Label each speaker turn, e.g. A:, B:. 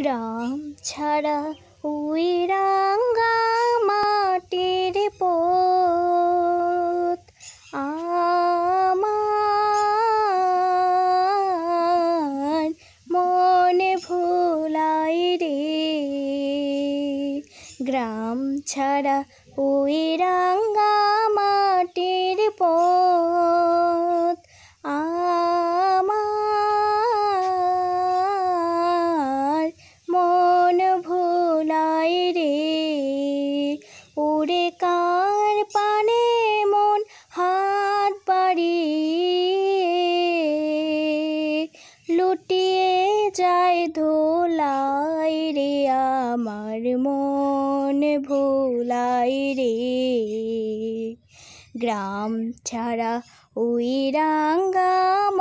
A: গ্রাম ছাড়া ওই রাঙ্গা মাটির পথ আমার মনে ভুলাই রে গ্রাম ছাড়া ওই রাঙ্গা উড়ে কার পানে মন হাত বাড়ি লুটিয়ে যায় ধোলাই রে আমার মন ভোলাই রে গ্রাম ছাড়া ওই রাঙ্গা